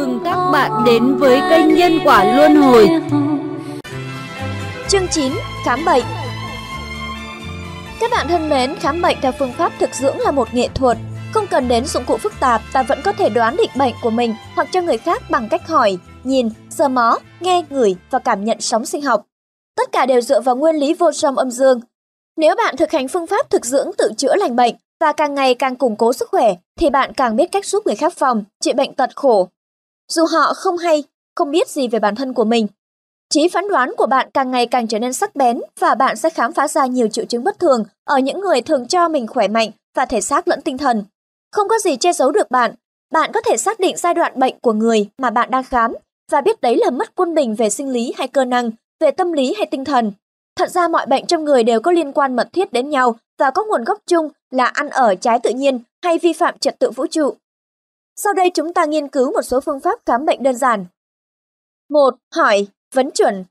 mừng các bạn đến với kênh Nhân Quả Luân Hồi Chương 9 Khám bệnh Các bạn thân mến, khám bệnh theo phương pháp thực dưỡng là một nghệ thuật Không cần đến dụng cụ phức tạp, ta vẫn có thể đoán định bệnh của mình hoặc cho người khác bằng cách hỏi, nhìn, sờ mó, nghe, ngửi và cảm nhận sóng sinh học. Tất cả đều dựa vào nguyên lý vô song âm dương. Nếu bạn thực hành phương pháp thực dưỡng tự chữa lành bệnh, và càng ngày càng củng cố sức khỏe thì bạn càng biết cách giúp người khác phòng, trị bệnh tật khổ, dù họ không hay, không biết gì về bản thân của mình. Trí phán đoán của bạn càng ngày càng trở nên sắc bén và bạn sẽ khám phá ra nhiều triệu chứng bất thường ở những người thường cho mình khỏe mạnh và thể xác lẫn tinh thần. Không có gì che giấu được bạn, bạn có thể xác định giai đoạn bệnh của người mà bạn đang khám và biết đấy là mất quân bình về sinh lý hay cơ năng, về tâm lý hay tinh thần. Thật ra mọi bệnh trong người đều có liên quan mật thiết đến nhau và có nguồn gốc chung là ăn ở trái tự nhiên hay vi phạm trật tự vũ trụ. Sau đây chúng ta nghiên cứu một số phương pháp khám bệnh đơn giản. 1. Hỏi, vấn chuẩn.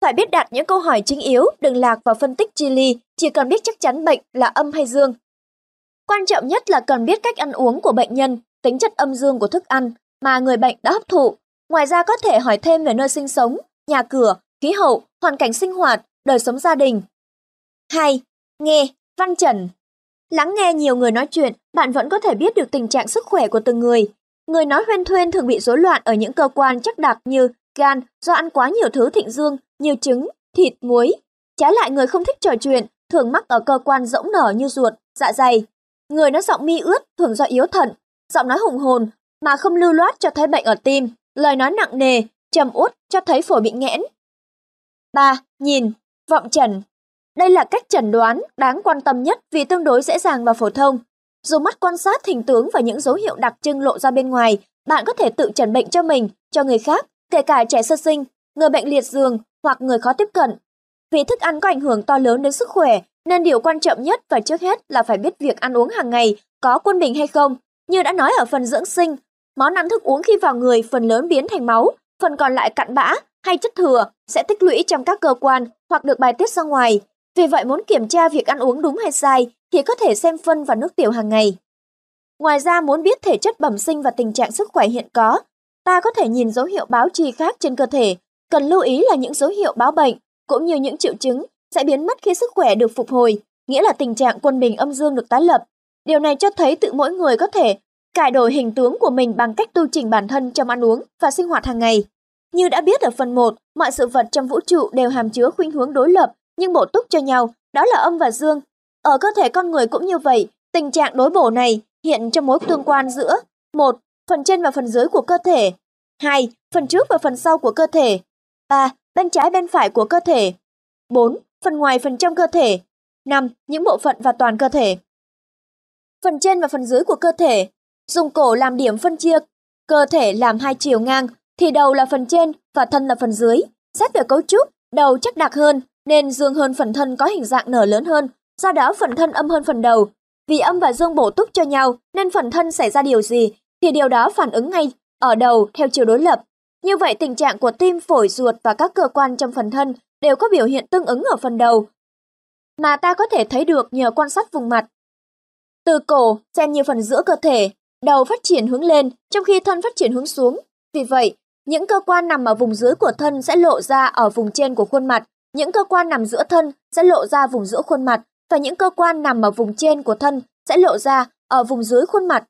Phải biết đặt những câu hỏi chính yếu, đừng lạc vào phân tích chi ly, chỉ cần biết chắc chắn bệnh là âm hay dương. Quan trọng nhất là cần biết cách ăn uống của bệnh nhân, tính chất âm dương của thức ăn mà người bệnh đã hấp thụ. Ngoài ra có thể hỏi thêm về nơi sinh sống, nhà cửa, khí hậu, hoàn cảnh sinh hoạt, đời sống gia đình. 2. Nghe, văn trần, Lắng nghe nhiều người nói chuyện, bạn vẫn có thể biết được tình trạng sức khỏe của từng người. Người nói huyên thuyên thường bị rối loạn ở những cơ quan chắc đặc như gan do ăn quá nhiều thứ thịnh dương, như trứng, thịt, muối. Trái lại người không thích trò chuyện, thường mắc ở cơ quan rỗng nở như ruột, dạ dày. Người nói giọng mi ướt thường do yếu thận, giọng nói hùng hồn mà không lưu loát cho thấy bệnh ở tim, lời nói nặng nề, trầm uất cho thấy phổi bị nghẽn. 3. Nhìn, vọng trần. Đây là cách chẩn đoán đáng quan tâm nhất vì tương đối dễ dàng và phổ thông. Dùng mắt quan sát hình tướng và những dấu hiệu đặc trưng lộ ra bên ngoài, bạn có thể tự chẩn bệnh cho mình, cho người khác, kể cả trẻ sơ sinh, người bệnh liệt giường hoặc người khó tiếp cận. Vì thức ăn có ảnh hưởng to lớn đến sức khỏe, nên điều quan trọng nhất và trước hết là phải biết việc ăn uống hàng ngày có quân bình hay không. Như đã nói ở phần dưỡng sinh, món ăn thức uống khi vào người phần lớn biến thành máu, phần còn lại cặn bã hay chất thừa sẽ tích lũy trong các cơ quan hoặc được bài tiết ra ngoài. Vì vậy muốn kiểm tra việc ăn uống đúng hay sai thì có thể xem phân và nước tiểu hàng ngày. Ngoài ra muốn biết thể chất bẩm sinh và tình trạng sức khỏe hiện có, ta có thể nhìn dấu hiệu báo trì khác trên cơ thể. Cần lưu ý là những dấu hiệu báo bệnh cũng như những triệu chứng sẽ biến mất khi sức khỏe được phục hồi, nghĩa là tình trạng quân bình âm dương được tái lập. Điều này cho thấy tự mỗi người có thể cải đổi hình tướng của mình bằng cách tu chỉnh bản thân trong ăn uống và sinh hoạt hàng ngày. Như đã biết ở phần 1, mọi sự vật trong vũ trụ đều hàm chứa khuynh hướng đối lập nhưng bổ túc cho nhau, đó là âm và dương. Ở cơ thể con người cũng như vậy, tình trạng đối bổ này hiện trong mối tương quan giữa một phần trên và phần dưới của cơ thể, hai phần trước và phần sau của cơ thể, ba bên trái bên phải của cơ thể, bốn phần ngoài phần trong cơ thể, năm những bộ phận và toàn cơ thể. Phần trên và phần dưới của cơ thể, dùng cổ làm điểm phân chia, cơ thể làm hai chiều ngang thì đầu là phần trên và thân là phần dưới. Xét về cấu trúc, đầu chắc đặc hơn, nên dương hơn phần thân có hình dạng nở lớn hơn, do đó phần thân âm hơn phần đầu. Vì âm và dương bổ túc cho nhau nên phần thân xảy ra điều gì thì điều đó phản ứng ngay ở đầu theo chiều đối lập. Như vậy tình trạng của tim, phổi, ruột và các cơ quan trong phần thân đều có biểu hiện tương ứng ở phần đầu mà ta có thể thấy được nhờ quan sát vùng mặt. Từ cổ, xem như phần giữa cơ thể, đầu phát triển hướng lên trong khi thân phát triển hướng xuống. Vì vậy, những cơ quan nằm ở vùng dưới của thân sẽ lộ ra ở vùng trên của khuôn mặt những cơ quan nằm giữa thân sẽ lộ ra vùng giữa khuôn mặt và những cơ quan nằm ở vùng trên của thân sẽ lộ ra ở vùng dưới khuôn mặt.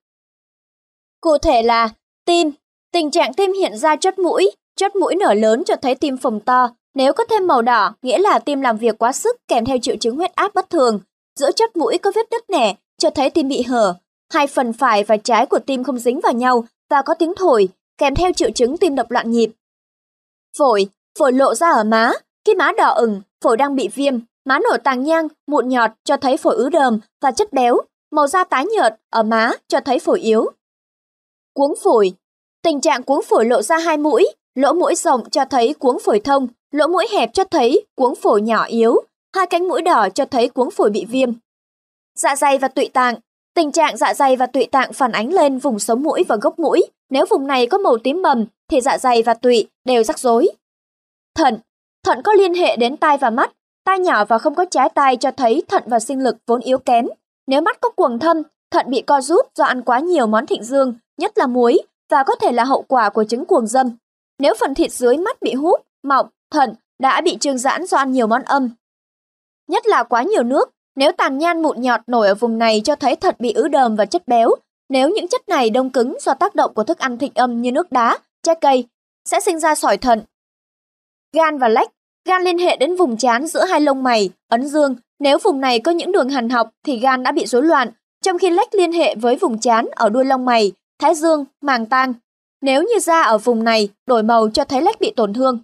Cụ thể là tim, tình trạng tim hiện ra chất mũi, chất mũi nở lớn cho thấy tim phồng to, nếu có thêm màu đỏ nghĩa là tim làm việc quá sức kèm theo triệu chứng huyết áp bất thường. Giữa chất mũi có vết đứt nẻ cho thấy tim bị hở, hai phần phải và trái của tim không dính vào nhau và có tiếng thổi kèm theo triệu chứng tim đập loạn nhịp. Phổi, phổi lộ ra ở má, khi má đỏ ửng, phổi đang bị viêm, má nổi tàng nhang, mụn nhọt cho thấy phổi ứ đờm và chất béo, màu da tái nhợt ở má cho thấy phổi yếu. Cuống phổi Tình trạng cuống phổi lộ ra hai mũi, lỗ mũi rộng cho thấy cuống phổi thông, lỗ mũi hẹp cho thấy cuống phổi nhỏ yếu, hai cánh mũi đỏ cho thấy cuống phổi bị viêm. Dạ dày và tụy tạng Tình trạng dạ dày và tụy tạng phản ánh lên vùng sống mũi và gốc mũi. Nếu vùng này có màu tím bầm thì dạ dày và tụy đều rắc rối. Thận Thận có liên hệ đến tai và mắt, tai nhỏ và không có trái tai cho thấy thận và sinh lực vốn yếu kém. Nếu mắt có cuồng thâm, thận bị co rút do ăn quá nhiều món thịnh dương, nhất là muối, và có thể là hậu quả của chứng cuồng dâm. Nếu phần thịt dưới mắt bị hút, mọng, thận đã bị trương giãn do ăn nhiều món âm. Nhất là quá nhiều nước, nếu tàn nhan mụn nhọt nổi ở vùng này cho thấy thận bị ứ đờm và chất béo, nếu những chất này đông cứng do tác động của thức ăn thịnh âm như nước đá, trái cây, sẽ sinh ra sỏi thận, Gan và lách, gan liên hệ đến vùng trán giữa hai lông mày, ấn dương. Nếu vùng này có những đường hằn học thì gan đã bị rối loạn, trong khi lách liên hệ với vùng trán ở đuôi lông mày, thái dương, màng tang. Nếu như da ở vùng này đổi màu cho thấy lách bị tổn thương.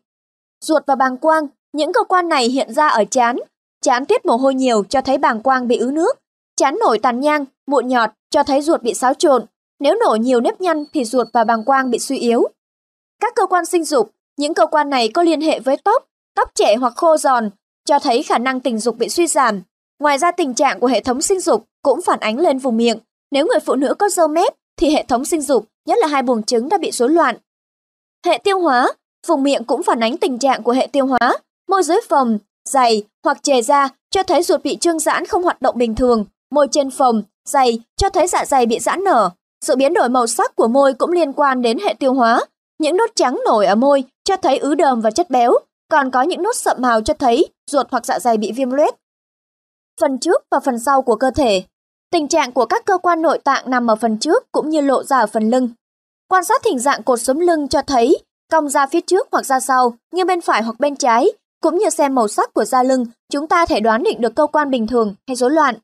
Ruột và bàng quang, những cơ quan này hiện ra ở trán. Trán tiết mồ hôi nhiều cho thấy bàng quang bị ứ nước. Trán nổi tàn nhang, mụn nhọt cho thấy ruột bị xáo trộn. Nếu nổi nhiều nếp nhăn thì ruột và bàng quang bị suy yếu. Các cơ quan sinh dục những cơ quan này có liên hệ với tóc, tóc trẻ hoặc khô giòn, cho thấy khả năng tình dục bị suy giảm. Ngoài ra tình trạng của hệ thống sinh dục cũng phản ánh lên vùng miệng. Nếu người phụ nữ có râu mép thì hệ thống sinh dục, nhất là hai buồng trứng đã bị rối loạn. Hệ tiêu hóa, vùng miệng cũng phản ánh tình trạng của hệ tiêu hóa. Môi dưới phồng, dày hoặc chề ra cho thấy ruột bị trương giãn không hoạt động bình thường. Môi trên phồng, dày cho thấy dạ dày bị giãn nở. Sự biến đổi màu sắc của môi cũng liên quan đến hệ tiêu hóa, những nốt trắng nổi ở môi cho thấy ứ đờm và chất béo, còn có những nốt sậm màu cho thấy ruột hoặc dạ dày bị viêm loét. Phần trước và phần sau của cơ thể Tình trạng của các cơ quan nội tạng nằm ở phần trước cũng như lộ ra ở phần lưng. Quan sát hình dạng cột sống lưng cho thấy cong ra phía trước hoặc ra sau, nghiêng bên phải hoặc bên trái, cũng như xem màu sắc của da lưng, chúng ta thể đoán định được cơ quan bình thường hay rối loạn.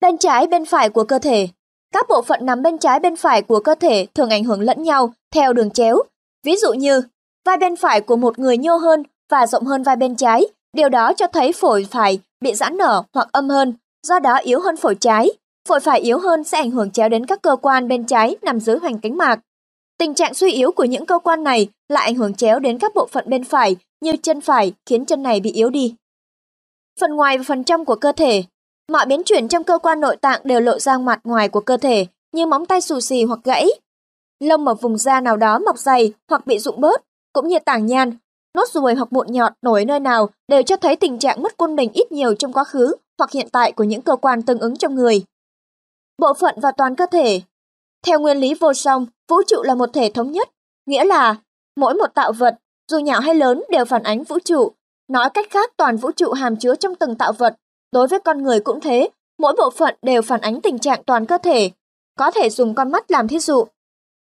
Bên trái bên phải của cơ thể các bộ phận nằm bên trái bên phải của cơ thể thường ảnh hưởng lẫn nhau theo đường chéo. Ví dụ như, vai bên phải của một người nhô hơn và rộng hơn vai bên trái, điều đó cho thấy phổi phải bị giãn nở hoặc âm hơn, do đó yếu hơn phổi trái. Phổi phải yếu hơn sẽ ảnh hưởng chéo đến các cơ quan bên trái nằm dưới hoành cánh mạc. Tình trạng suy yếu của những cơ quan này lại ảnh hưởng chéo đến các bộ phận bên phải như chân phải khiến chân này bị yếu đi. Phần ngoài và phần trong của cơ thể Mọi biến chuyển trong cơ quan nội tạng đều lộ ra mặt ngoài của cơ thể, như móng tay xù xì hoặc gãy. Lông ở vùng da nào đó mọc dày hoặc bị rụng bớt, cũng như tảng nhan, nốt ruồi hoặc mụn nhọt nổi nơi nào đều cho thấy tình trạng mất côn bình ít nhiều trong quá khứ hoặc hiện tại của những cơ quan tương ứng trong người. Bộ phận và toàn cơ thể Theo nguyên lý vô song, vũ trụ là một thể thống nhất, nghĩa là mỗi một tạo vật, dù nhỏ hay lớn đều phản ánh vũ trụ. Nói cách khác toàn vũ trụ hàm chứa trong từng tạo vật Đối với con người cũng thế, mỗi bộ phận đều phản ánh tình trạng toàn cơ thể. Có thể dùng con mắt làm thí dụ.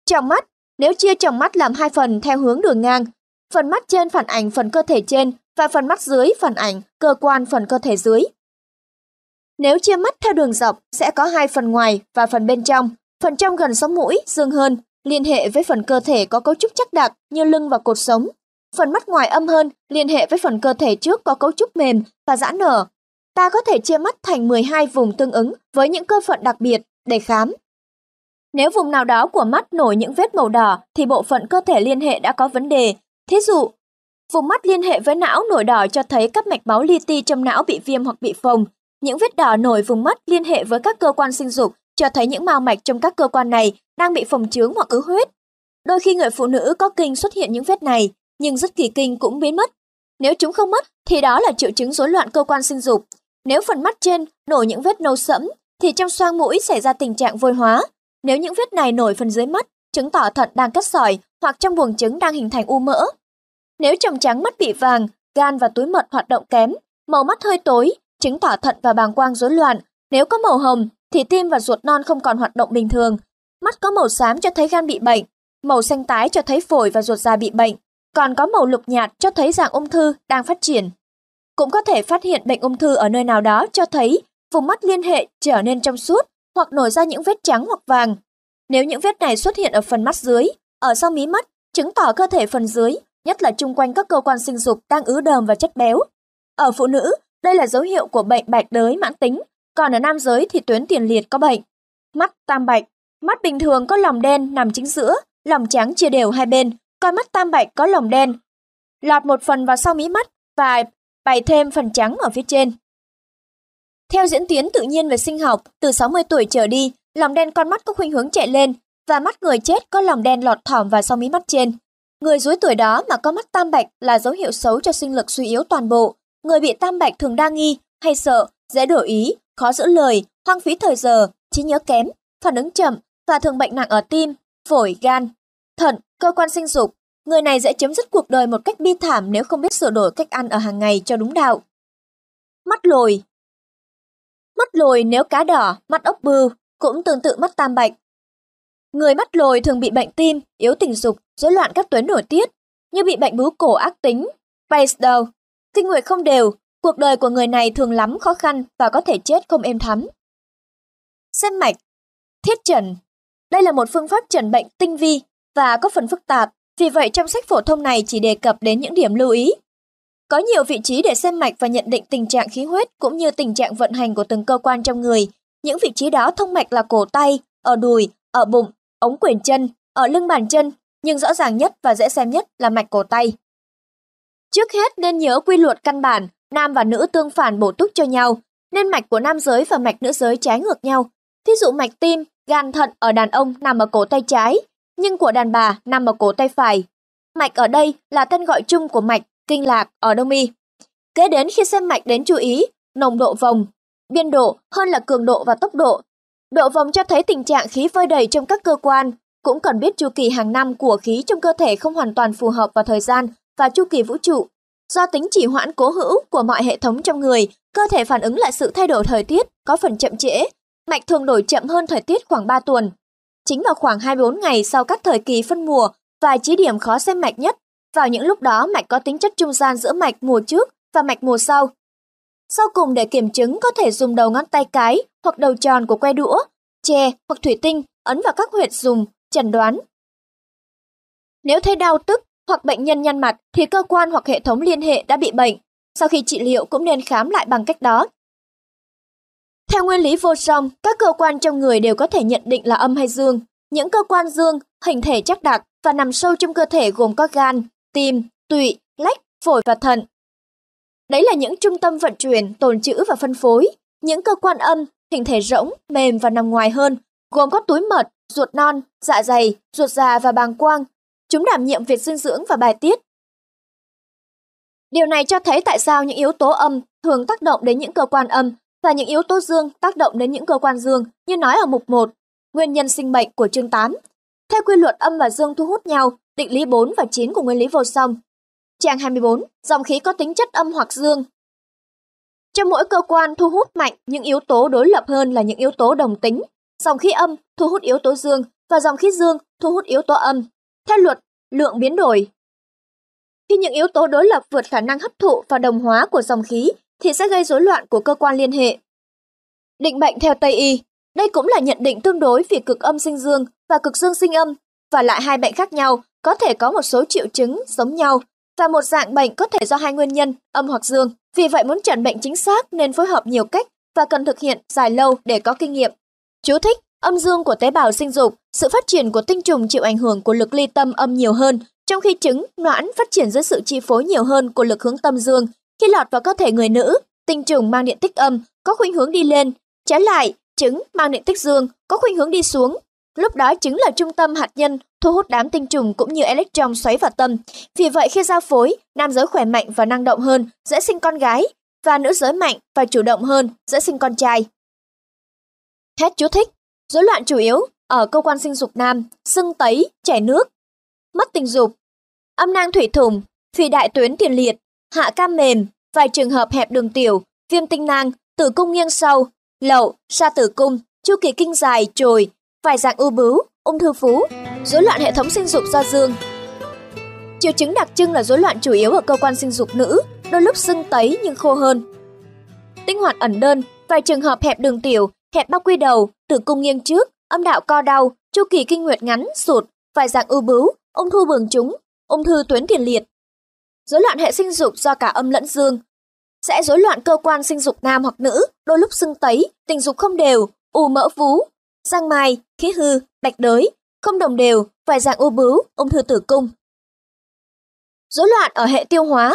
Trong mắt, nếu chia trong mắt làm hai phần theo hướng đường ngang, phần mắt trên phản ảnh phần cơ thể trên và phần mắt dưới phản ảnh cơ quan phần cơ thể dưới. Nếu chia mắt theo đường dọc sẽ có hai phần ngoài và phần bên trong, phần trong gần sống mũi, dương hơn, liên hệ với phần cơ thể có cấu trúc chắc đặc như lưng và cột sống. Phần mắt ngoài âm hơn liên hệ với phần cơ thể trước có cấu trúc mềm và giãn nở, ta có thể chia mắt thành 12 vùng tương ứng với những cơ phận đặc biệt để khám. Nếu vùng nào đó của mắt nổi những vết màu đỏ thì bộ phận cơ thể liên hệ đã có vấn đề. Thí dụ, vùng mắt liên hệ với não nổi đỏ cho thấy các mạch máu li ti trong não bị viêm hoặc bị phồng. Những vết đỏ nổi vùng mắt liên hệ với các cơ quan sinh dục cho thấy những mao mạch trong các cơ quan này đang bị phồng trướng hoặc ứ huyết. Đôi khi người phụ nữ có kinh xuất hiện những vết này, nhưng rất kỳ kinh cũng biến mất. Nếu chúng không mất thì đó là triệu chứng rối loạn cơ quan sinh dục. Nếu phần mắt trên nổi những vết nâu sẫm thì trong xoang mũi xảy ra tình trạng vôi hóa. Nếu những vết này nổi phần dưới mắt, chứng tỏ thận đang cắt sỏi hoặc trong buồng trứng đang hình thành u mỡ. Nếu tròng trắng mắt bị vàng, gan và túi mật hoạt động kém, màu mắt hơi tối, chứng tỏ thận và bàng quang rối loạn. Nếu có màu hồng thì tim và ruột non không còn hoạt động bình thường. Mắt có màu xám cho thấy gan bị bệnh, màu xanh tái cho thấy phổi và ruột già bị bệnh, còn có màu lục nhạt cho thấy dạng ung thư đang phát triển cũng có thể phát hiện bệnh ung thư ở nơi nào đó cho thấy vùng mắt liên hệ trở nên trong suốt hoặc nổi ra những vết trắng hoặc vàng. Nếu những vết này xuất hiện ở phần mắt dưới, ở sau mí mắt, chứng tỏ cơ thể phần dưới, nhất là chung quanh các cơ quan sinh dục đang ứ đờm và chất béo. Ở phụ nữ, đây là dấu hiệu của bệnh bạch đới mãn tính, còn ở nam giới thì tuyến tiền liệt có bệnh. Mắt tam bạch, mắt bình thường có lòng đen nằm chính giữa, lòng trắng chia đều hai bên, còn mắt tam bạch có lòng đen lọt một phần vào sau mí mắt và bày thêm phần trắng ở phía trên. Theo diễn tiến tự nhiên về sinh học, từ 60 tuổi trở đi, lòng đen con mắt có khuynh hướng chạy lên và mắt người chết có lòng đen lọt thỏm vào sau mí mắt trên. Người dưới tuổi đó mà có mắt tam bạch là dấu hiệu xấu cho sinh lực suy yếu toàn bộ. Người bị tam bạch thường đa nghi, hay sợ, dễ đổi ý, khó giữ lời, hoang phí thời giờ, trí nhớ kém, phản ứng chậm và thường bệnh nặng ở tim, phổi, gan, thận, cơ quan sinh dục, Người này sẽ chấm dứt cuộc đời một cách bi thảm nếu không biết sửa đổi cách ăn ở hàng ngày cho đúng đạo. Mắt lồi Mắt lồi nếu cá đỏ, mắt ốc bưu, cũng tương tự mắt tam bạch. Người mắt lồi thường bị bệnh tim, yếu tình dục, rối loạn các tuyến nổi tiết, như bị bệnh bướu cổ ác tính, base đầu, kinh nguyệt không đều, cuộc đời của người này thường lắm khó khăn và có thể chết không êm thắm. Xem mạch, thiết trần. Đây là một phương pháp trần bệnh tinh vi và có phần phức tạp vì vậy trong sách phổ thông này chỉ đề cập đến những điểm lưu ý. Có nhiều vị trí để xem mạch và nhận định tình trạng khí huyết cũng như tình trạng vận hành của từng cơ quan trong người. Những vị trí đó thông mạch là cổ tay, ở đùi, ở bụng, ống quyền chân, ở lưng bàn chân, nhưng rõ ràng nhất và dễ xem nhất là mạch cổ tay. Trước hết nên nhớ quy luật căn bản, nam và nữ tương phản bổ túc cho nhau, nên mạch của nam giới và mạch nữ giới trái ngược nhau. Thí dụ mạch tim, gan thận ở đàn ông nằm ở cổ tay trái, nhưng của đàn bà nằm ở cổ tay phải. Mạch ở đây là tên gọi chung của mạch kinh lạc ở đông y. Kế đến khi xem mạch đến chú ý, nồng độ vòng, biên độ hơn là cường độ và tốc độ. Độ vòng cho thấy tình trạng khí vơi đầy trong các cơ quan, cũng cần biết chu kỳ hàng năm của khí trong cơ thể không hoàn toàn phù hợp vào thời gian và chu kỳ vũ trụ. Do tính chỉ hoãn cố hữu của mọi hệ thống trong người, cơ thể phản ứng lại sự thay đổi thời tiết có phần chậm trễ. Mạch thường đổi chậm hơn thời tiết khoảng 3 tuần. Chính vào khoảng 24 ngày sau các thời kỳ phân mùa và chỉ điểm khó xem mạch nhất, vào những lúc đó mạch có tính chất trung gian giữa mạch mùa trước và mạch mùa sau. Sau cùng để kiểm chứng có thể dùng đầu ngón tay cái hoặc đầu tròn của que đũa, tre hoặc thủy tinh ấn vào các huyệt dùng, chẩn đoán. Nếu thấy đau tức hoặc bệnh nhân nhăn mặt thì cơ quan hoặc hệ thống liên hệ đã bị bệnh. Sau khi trị liệu cũng nên khám lại bằng cách đó theo nguyên lý vô song, các cơ quan trong người đều có thể nhận định là âm hay dương. Những cơ quan dương, hình thể chắc đặc và nằm sâu trong cơ thể gồm có gan, tim, tụy, lách, phổi và thận. Đấy là những trung tâm vận chuyển, tồn trữ và phân phối. Những cơ quan âm, hình thể rỗng, mềm và nằm ngoài hơn, gồm có túi mật, ruột non, dạ dày, ruột già và bàng quang. Chúng đảm nhiệm việc dinh dưỡng và bài tiết. Điều này cho thấy tại sao những yếu tố âm thường tác động đến những cơ quan âm và những yếu tố dương tác động đến những cơ quan dương như nói ở mục 1, nguyên nhân sinh bệnh của chương 8. Theo quy luật âm và dương thu hút nhau, định lý 4 và 9 của nguyên lý vô song. Trang 24, dòng khí có tính chất âm hoặc dương. Trong mỗi cơ quan thu hút mạnh những yếu tố đối lập hơn là những yếu tố đồng tính. Dòng khí âm thu hút yếu tố dương và dòng khí dương thu hút yếu tố âm. Theo luật, lượng biến đổi. Khi những yếu tố đối lập vượt khả năng hấp thụ và đồng hóa của dòng khí thì sẽ gây rối loạn của cơ quan liên hệ. Định bệnh theo Tây Y, đây cũng là nhận định tương đối về cực âm sinh dương và cực dương sinh âm và lại hai bệnh khác nhau có thể có một số triệu chứng giống nhau và một dạng bệnh có thể do hai nguyên nhân, âm hoặc dương. Vì vậy muốn chẩn bệnh chính xác nên phối hợp nhiều cách và cần thực hiện dài lâu để có kinh nghiệm. Chú thích, âm dương của tế bào sinh dục, sự phát triển của tinh trùng chịu ảnh hưởng của lực ly tâm âm nhiều hơn, trong khi trứng, noãn phát triển dưới sự chi phối nhiều hơn của lực hướng tâm dương, khi lọt vào cơ thể người nữ, tinh trùng mang điện tích âm có khuynh hướng đi lên, trái lại, trứng mang điện tích dương có khuynh hướng đi xuống. Lúc đó trứng là trung tâm hạt nhân thu hút đám tinh trùng cũng như electron xoáy vào tâm. Vì vậy khi giao phối, nam giới khỏe mạnh và năng động hơn dễ sinh con gái và nữ giới mạnh và chủ động hơn dễ sinh con trai. Hết chú thích. Rối loạn chủ yếu ở cơ quan sinh dục nam, sưng tấy, chảy nước, mất tình dục, âm nang thủy thủng, phi đại tuyến tiền liệt, hạ cam mềm, vài trường hợp hẹp đường tiểu, viêm tinh nang, tử cung nghiêng sâu, lậu, sa tử cung, chu kỳ kinh dài, trồi, vài dạng ưu bướu, ung thư phú, rối loạn hệ thống sinh dục do dương. Triệu chứng đặc trưng là rối loạn chủ yếu ở cơ quan sinh dục nữ, đôi lúc sưng tấy nhưng khô hơn. Tinh hoạt ẩn đơn, vài trường hợp hẹp đường tiểu, hẹp bao quy đầu, tử cung nghiêng trước, âm đạo co đau, chu kỳ kinh nguyệt ngắn, sụt, vài dạng ưu bướu, ung thư buồng trứng, ung thư tuyến tiền liệt, Rối loạn hệ sinh dục do cả âm lẫn dương sẽ rối loạn cơ quan sinh dục nam hoặc nữ, đôi lúc sưng tấy, tình dục không đều, u mỡ vú, giang mai, khí hư, bạch đới, không đồng đều, vài dạng u bướu, ung thư tử cung. Rối loạn ở hệ tiêu hóa.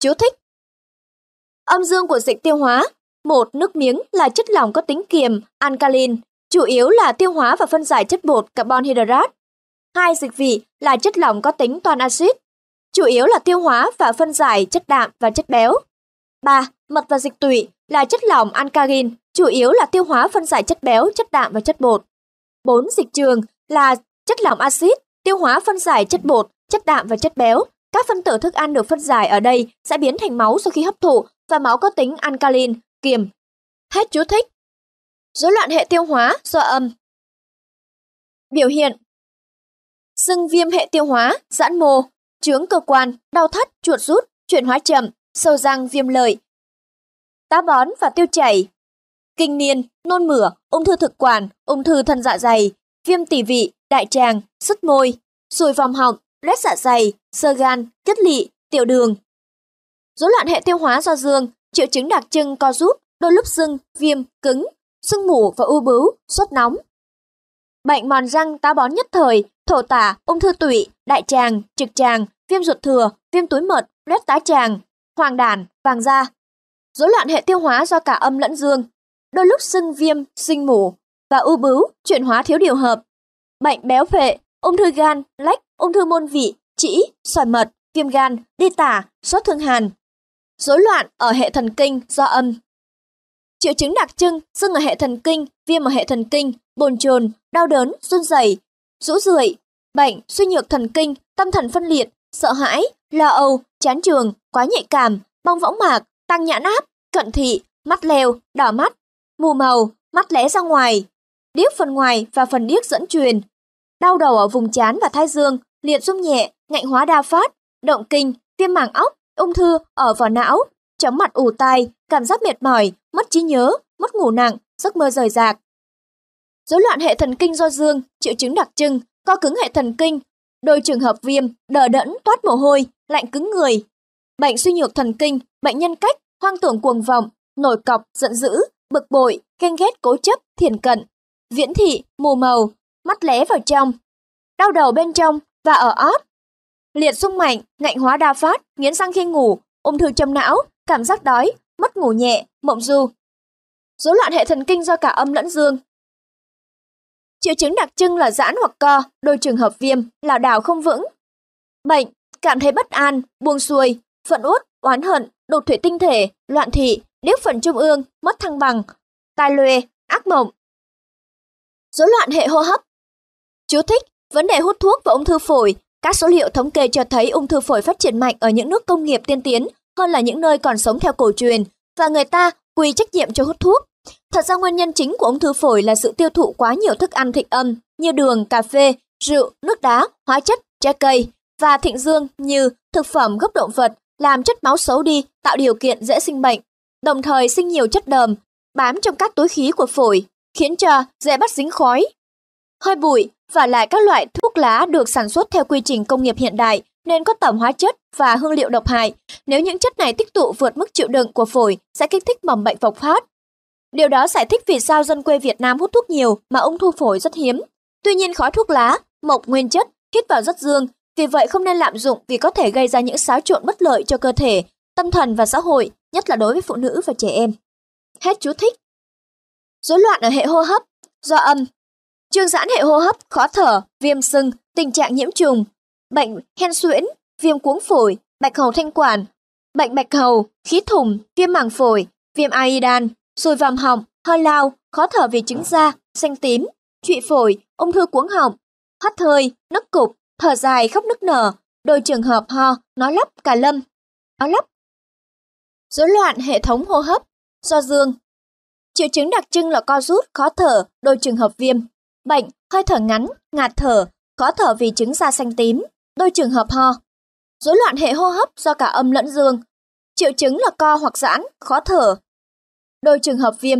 Chú thích. Âm dương của dịch tiêu hóa. Một, nước miếng là chất lỏng có tính kiềm, alkaline, chủ yếu là tiêu hóa và phân giải chất bột carbon hydrate. Hai, dịch vị là chất lỏng có tính toàn axit, chủ yếu là tiêu hóa và phân giải chất đạm và chất béo. 3. Mật và dịch tụy là chất lỏng alkalin chủ yếu là tiêu hóa phân giải chất béo, chất đạm và chất bột. 4. Dịch trường là chất lỏng axit, tiêu hóa phân giải chất bột, chất đạm và chất béo. Các phân tử thức ăn được phân giải ở đây sẽ biến thành máu sau khi hấp thụ và máu có tính alkalin kiềm. Hết chú thích. Rối loạn hệ tiêu hóa do âm. Biểu hiện Sưng viêm hệ tiêu hóa, giãn mô, chướng cơ quan, đau thắt, chuột rút, chuyển hóa chậm, sâu răng viêm lợi, tá bón và tiêu chảy, kinh niên, nôn mửa, ung thư thực quản, ung thư thân dạ dày, viêm tỉ vị, đại tràng, sứt môi, sùi vòng họng, loét dạ dày, sơ gan, kết lị, tiểu đường. Rối loạn hệ tiêu hóa do dương, triệu chứng đặc trưng co rút, đôi lúc sưng, viêm, cứng, sưng mủ và u bướu, sốt nóng, bệnh mòn răng táo bón nhất thời, thổ tả, ung thư tụy, đại tràng, trực tràng, viêm ruột thừa, viêm túi mật, loét tá tràng, hoàng đản, vàng da. Rối loạn hệ tiêu hóa do cả âm lẫn dương, đôi lúc sưng viêm, sinh mủ và u bướu, chuyển hóa thiếu điều hợp. Bệnh béo phệ, ung thư gan, lách, ung thư môn vị, trĩ, sỏi mật, viêm gan, đi tả, sốt thương hàn. Rối loạn ở hệ thần kinh do âm. Triệu chứng đặc trưng sưng ở hệ thần kinh, viêm ở hệ thần kinh, bồn chồn, đau đớn, run rẩy, rũ rượi, bệnh, suy nhược thần kinh, tâm thần phân liệt, sợ hãi, lo âu, chán trường, quá nhạy cảm, bong võng mạc, tăng nhãn áp, cận thị, mắt leo, đỏ mắt, mù màu, mắt lé ra ngoài, điếc phần ngoài và phần điếc dẫn truyền, đau đầu ở vùng trán và thái dương, liệt rung nhẹ, ngạnh hóa đa phát, động kinh, viêm màng óc, ung thư ở vỏ não, chóng mặt ù tai, cảm giác mệt mỏi, mất trí nhớ, mất ngủ nặng, giấc mơ rời rạc, Rối loạn hệ thần kinh do dương, triệu chứng đặc trưng, co cứng hệ thần kinh, đôi trường hợp viêm, đờ đẫn, toát mồ hôi, lạnh cứng người. Bệnh suy nhược thần kinh, bệnh nhân cách, hoang tưởng cuồng vọng, nổi cọc, giận dữ, bực bội, ghen ghét cố chấp, thiền cận, viễn thị, mù màu, mắt lé vào trong, đau đầu bên trong và ở óc. Liệt sung mạnh, ngạnh hóa đa phát, nghiến răng khi ngủ, ung thư châm não, cảm giác đói, mất ngủ nhẹ, mộng du. dối loạn hệ thần kinh do cả âm lẫn dương, Triệu chứng đặc trưng là giãn hoặc co, đôi trường hợp viêm, lảo đảo không vững. Bệnh, cảm thấy bất an, buông xuôi, phận uất, oán hận, đột thủy tinh thể, loạn thị, điếc phần trung ương, mất thăng bằng, tai lùe, ác mộng. Rối loạn hệ hô hấp. Chú thích: Vấn đề hút thuốc và ung thư phổi. Các số liệu thống kê cho thấy ung thư phổi phát triển mạnh ở những nước công nghiệp tiên tiến hơn là những nơi còn sống theo cổ truyền và người ta quy trách nhiệm cho hút thuốc Thật ra nguyên nhân chính của ung thư phổi là sự tiêu thụ quá nhiều thức ăn thịnh âm như đường, cà phê, rượu, nước đá, hóa chất, trái cây và thịnh dương như thực phẩm gốc động vật làm chất máu xấu đi, tạo điều kiện dễ sinh bệnh, đồng thời sinh nhiều chất đờm bám trong các túi khí của phổi, khiến cho dễ bắt dính khói. Hơi bụi và lại các loại thuốc lá được sản xuất theo quy trình công nghiệp hiện đại nên có tổng hóa chất và hương liệu độc hại. Nếu những chất này tích tụ vượt mức chịu đựng của phổi sẽ kích thích mầm bệnh bộc phát, Điều đó giải thích vì sao dân quê Việt Nam hút thuốc nhiều mà ung thư phổi rất hiếm. Tuy nhiên khói thuốc lá, mộc nguyên chất, hít vào rất dương, vì vậy không nên lạm dụng vì có thể gây ra những xáo trộn bất lợi cho cơ thể, tâm thần và xã hội, nhất là đối với phụ nữ và trẻ em. Hết chú thích. Rối loạn ở hệ hô hấp do âm. Trương giãn hệ hô hấp, khó thở, viêm sưng, tình trạng nhiễm trùng, bệnh hen suyễn, viêm cuống phổi, bạch hầu thanh quản, bệnh bạch hầu, khí thủng, viêm màng phổi, viêm aidan, rồi vòm họng, ho lao, khó thở vì chứng da, xanh tím, trụy phổi, ung thư cuống họng, hắt hơi, nấc cục, thở dài khóc nức nở, đôi trường hợp ho, nói lắp, cả lâm, nói lắp. Rối loạn hệ thống hô hấp, do dương. Triệu chứng đặc trưng là co rút, khó thở, đôi trường hợp viêm. Bệnh, hơi thở ngắn, ngạt thở, khó thở vì chứng da xanh tím, đôi trường hợp ho. Rối loạn hệ hô hấp do cả âm lẫn dương. Triệu chứng là co hoặc giãn, khó thở, đôi trường hợp viêm.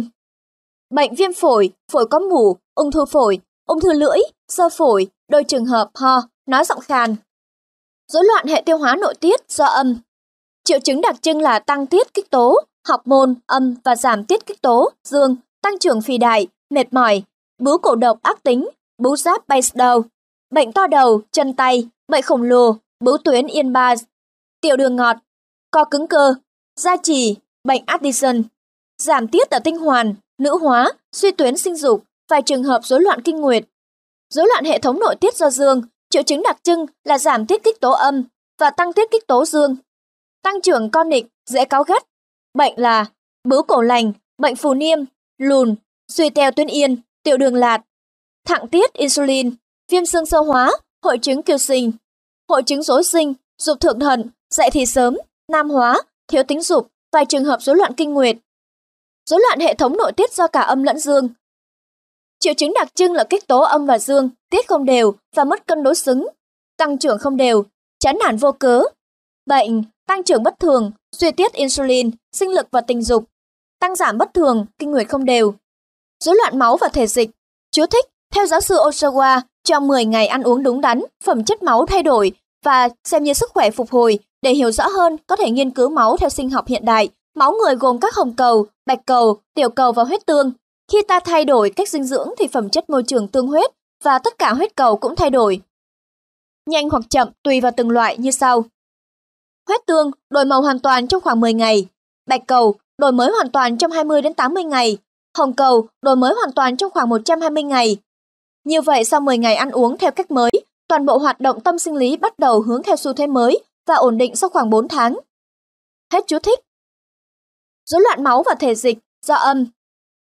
Bệnh viêm phổi, phổi có mủ, ung thư phổi, ung thư lưỡi, sơ phổi, đôi trường hợp ho, nói giọng khàn. Rối loạn hệ tiêu hóa nội tiết do âm. Triệu chứng đặc trưng là tăng tiết kích tố, học môn, âm và giảm tiết kích tố, dương, tăng trưởng phì đại, mệt mỏi, bú cổ độc ác tính, bú giáp base đầu, bệnh to đầu, chân tay, bệnh khổng lồ, bú tuyến yên ba, tiểu đường ngọt, co cứng cơ, da trì, bệnh Addison, giảm tiết ở tinh hoàn, nữ hóa, suy tuyến sinh dục, vài trường hợp rối loạn kinh nguyệt. Rối loạn hệ thống nội tiết do dương, triệu chứng đặc trưng là giảm tiết kích tố âm và tăng tiết kích tố dương. Tăng trưởng con nịch, dễ cáu gắt. Bệnh là bướu cổ lành, bệnh phù niêm, lùn, suy teo tuyến yên, tiểu đường lạt, thẳng tiết insulin, viêm xương sơ hóa, hội chứng kiều sinh, hội chứng rối sinh, dục thượng thận, dậy thì sớm, nam hóa, thiếu tính dục, vài trường hợp rối loạn kinh nguyệt rối loạn hệ thống nội tiết do cả âm lẫn dương. Triệu chứng đặc trưng là kích tố âm và dương, tiết không đều và mất cân đối xứng, tăng trưởng không đều, chán nản vô cớ, bệnh, tăng trưởng bất thường, suy tiết insulin, sinh lực và tình dục, tăng giảm bất thường, kinh nguyệt không đều, rối loạn máu và thể dịch. Chú thích, theo giáo sư Oshawa trong 10 ngày ăn uống đúng đắn, phẩm chất máu thay đổi và xem như sức khỏe phục hồi để hiểu rõ hơn có thể nghiên cứu máu theo sinh học hiện đại Máu người gồm các hồng cầu, bạch cầu, tiểu cầu và huyết tương. Khi ta thay đổi cách dinh dưỡng thì phẩm chất môi trường tương huyết và tất cả huyết cầu cũng thay đổi. Nhanh hoặc chậm tùy vào từng loại như sau. Huyết tương đổi màu hoàn toàn trong khoảng 10 ngày. Bạch cầu đổi mới hoàn toàn trong 20 đến 80 ngày. Hồng cầu đổi mới hoàn toàn trong khoảng 120 ngày. Như vậy sau 10 ngày ăn uống theo cách mới, toàn bộ hoạt động tâm sinh lý bắt đầu hướng theo xu thế mới và ổn định sau khoảng 4 tháng. Hết chú thích rối loạn máu và thể dịch do âm.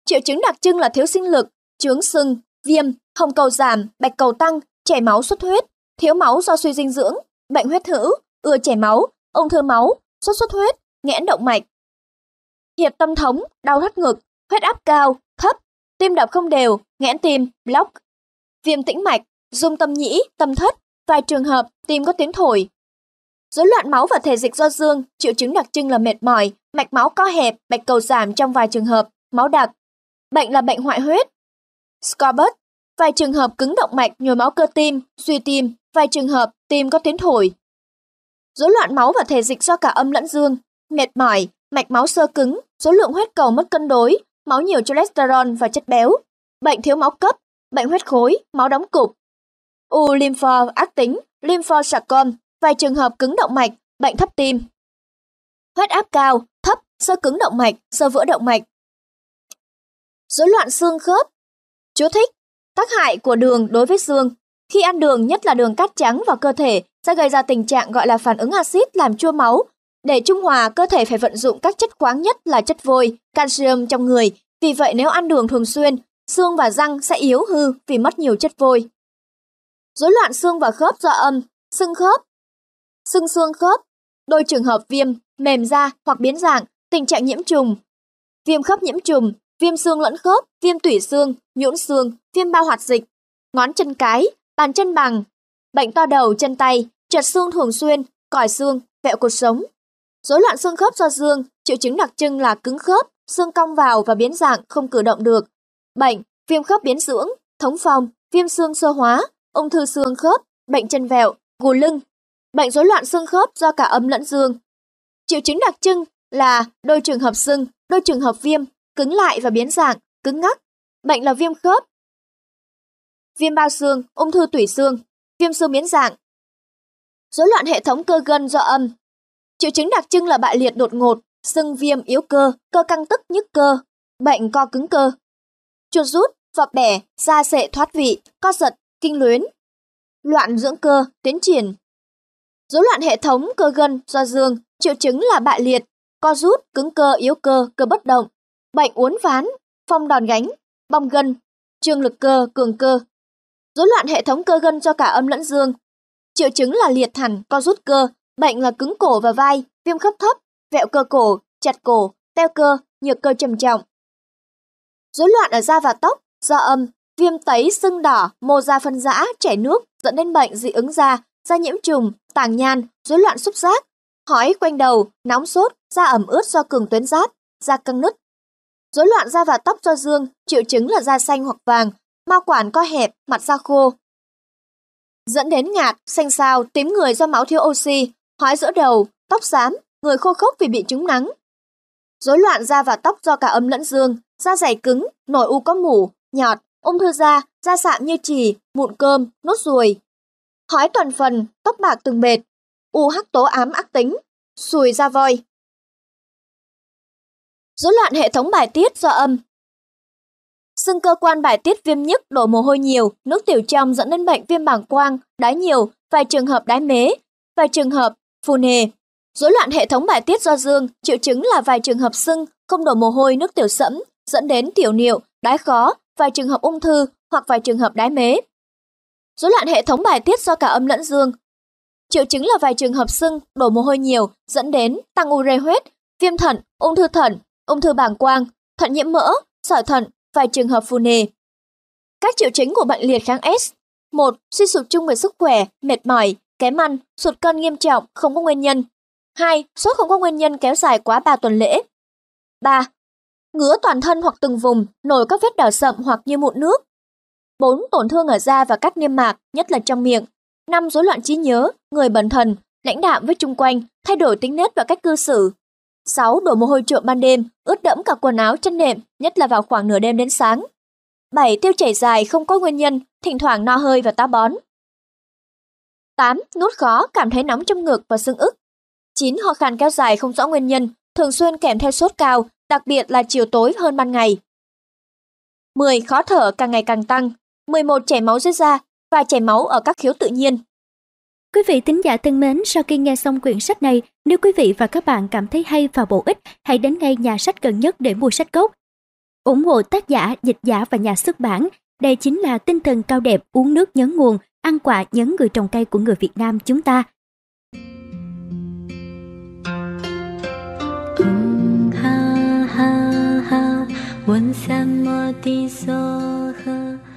Triệu chứng đặc trưng là thiếu sinh lực, chướng sưng, viêm, hồng cầu giảm, bạch cầu tăng, chảy máu xuất huyết, thiếu máu do suy dinh dưỡng, bệnh huyết thử, ưa chảy máu, ung thư máu, xuất xuất huyết, nghẽn động mạch. Hiệp tâm thống, đau thắt ngực, huyết áp cao, thấp, tim đập không đều, nghẽn tim, block. Viêm tĩnh mạch, dung tâm nhĩ, tâm thất, vài trường hợp tim có tiếng thổi. Rối loạn máu và thể dịch do dương, triệu chứng đặc trưng là mệt mỏi, mạch máu co hẹp, bạch cầu giảm trong vài trường hợp, máu đặc. Bệnh là bệnh hoại huyết. Scorbut, vài trường hợp cứng động mạch nhồi máu cơ tim, suy tim, vài trường hợp tim có tiến thổi. Rối loạn máu và thể dịch do cả âm lẫn dương, mệt mỏi, mạch máu sơ cứng, số lượng huyết cầu mất cân đối, máu nhiều cholesterol và chất béo, bệnh thiếu máu cấp, bệnh huyết khối, máu đóng cục. U lympho ác tính, lympho sarcom, vài trường hợp cứng động mạch, bệnh thấp tim. Huyết áp cao, sơ cứng động mạch, sơ vỡ động mạch. Rối loạn xương khớp. Chú thích: Tác hại của đường đối với xương. Khi ăn đường, nhất là đường cát trắng vào cơ thể sẽ gây ra tình trạng gọi là phản ứng axit làm chua máu. Để trung hòa, cơ thể phải vận dụng các chất khoáng nhất là chất vôi, calcium trong người. Vì vậy nếu ăn đường thường xuyên, xương và răng sẽ yếu hư vì mất nhiều chất vôi. Rối loạn xương và khớp do âm, xương khớp, xương xương khớp, đôi trường hợp viêm, mềm da hoặc biến dạng Tình trạng nhiễm trùng Viêm khớp nhiễm trùng, viêm xương lẫn khớp, viêm tủy xương, nhũn xương, viêm bao hoạt dịch, ngón chân cái, bàn chân bằng, bệnh to đầu chân tay, trật xương thường xuyên, còi xương, vẹo cột sống. Rối loạn xương khớp do dương, triệu chứng đặc trưng là cứng khớp, xương cong vào và biến dạng không cử động được. Bệnh viêm khớp biến dưỡng, thống phong, viêm xương sơ hóa, ung thư xương khớp, bệnh chân vẹo, gù lưng. Bệnh rối loạn xương khớp do cả âm lẫn dương. Triệu chứng đặc trưng là đôi trường hợp sưng, đôi trường hợp viêm, cứng lại và biến dạng, cứng ngắc. Bệnh là viêm khớp, viêm bao xương, ung thư tủy xương, viêm xương biến dạng. Rối loạn hệ thống cơ gân do âm. Triệu chứng đặc trưng là bại liệt đột ngột, sưng viêm yếu cơ, cơ căng tức nhức cơ, bệnh co cứng cơ. Chuột rút, vọt bẻ, da sệ thoát vị, co giật, kinh luyến. Loạn dưỡng cơ, tiến triển. Rối loạn hệ thống cơ gân do dương, triệu chứng là bại liệt, co rút, cứng cơ, yếu cơ, cơ bất động, bệnh uốn ván, phong đòn gánh, bong gân, trương lực cơ, cường cơ. Rối loạn hệ thống cơ gân cho cả âm lẫn dương. Triệu chứng là liệt thẳng, co rút cơ, bệnh là cứng cổ và vai, viêm khớp thấp, vẹo cơ cổ, chặt cổ, teo cơ, nhược cơ trầm trọng. Rối loạn ở da và tóc, do âm, viêm tấy, sưng đỏ, mô da phân rã, chảy nước dẫn đến bệnh dị ứng da, da nhiễm trùng, tàng nhan rối loạn xúc giác, Hói quanh đầu, nóng sốt, da ẩm ướt do cường tuyến giáp, da căng nứt. Rối loạn da và tóc do dương, triệu chứng là da xanh hoặc vàng, mao quản co hẹp, mặt da khô. Dẫn đến ngạt, xanh xao, tím người do máu thiếu oxy, hói giữa đầu, tóc xám, người khô khốc vì bị trúng nắng. Rối loạn da và tóc do cả âm lẫn dương, da dày cứng, nổi u có mủ, nhọt, ung thư da, da sạm như trì, mụn cơm, nốt ruồi. Hói toàn phần, tóc bạc từng bệt, u UH hắc tố ám ác tính, sùi da voi. Rối loạn hệ thống bài tiết do âm Xưng cơ quan bài tiết viêm nhức đổ mồ hôi nhiều, nước tiểu trong dẫn đến bệnh viêm bàng quang, đái nhiều, vài trường hợp đái mế, vài trường hợp phù nề. Rối loạn hệ thống bài tiết do dương, triệu chứng là vài trường hợp sưng, không đổ mồ hôi nước tiểu sẫm, dẫn đến tiểu niệu, đái khó, vài trường hợp ung thư hoặc vài trường hợp đái mế. Rối loạn hệ thống bài tiết do cả âm lẫn dương, Triệu chứng là vài trường hợp sưng, đổ mồ hôi nhiều, dẫn đến tăng ure huyết, viêm thận, ung thư thận, ung thư bàng quang, thận nhiễm mỡ, sỏi thận, vài trường hợp phù nề. Các triệu chứng của bệnh liệt kháng S một, Suy sụp chung về sức khỏe, mệt mỏi, kém ăn, sụt cân nghiêm trọng, không có nguyên nhân. hai, Sốt không có nguyên nhân kéo dài quá ba tuần lễ. ba, Ngứa toàn thân hoặc từng vùng, nổi các vết đỏ sậm hoặc như mụn nước. bốn, Tổn thương ở da và các niêm mạc, nhất là trong miệng, năm rối loạn trí nhớ, người bần thần, lãnh đạm với chung quanh, thay đổi tính nết và cách cư xử. 6. Đổ mồ hôi trộm ban đêm, ướt đẫm cả quần áo chân nệm, nhất là vào khoảng nửa đêm đến sáng. 7. Tiêu chảy dài không có nguyên nhân, thỉnh thoảng no hơi và táo bón. 8. Nuốt khó, cảm thấy nóng trong ngực và xương ức. 9. Ho khan kéo dài không rõ nguyên nhân, thường xuyên kèm theo sốt cao, đặc biệt là chiều tối hơn ban ngày. 10. Khó thở càng ngày càng tăng. 11. Chảy máu dưới da, và chảy máu ở các khiếu tự nhiên. Quý vị thính giả thân mến, sau khi nghe xong quyển sách này, nếu quý vị và các bạn cảm thấy hay và bổ ích, hãy đến ngay nhà sách gần nhất để mua sách gốc. Ủng hộ tác giả, dịch giả và nhà xuất bản, đây chính là tinh thần cao đẹp uống nước nhớ nguồn, ăn quả nhớ người trồng cây của người Việt Nam chúng ta. ha ha ha,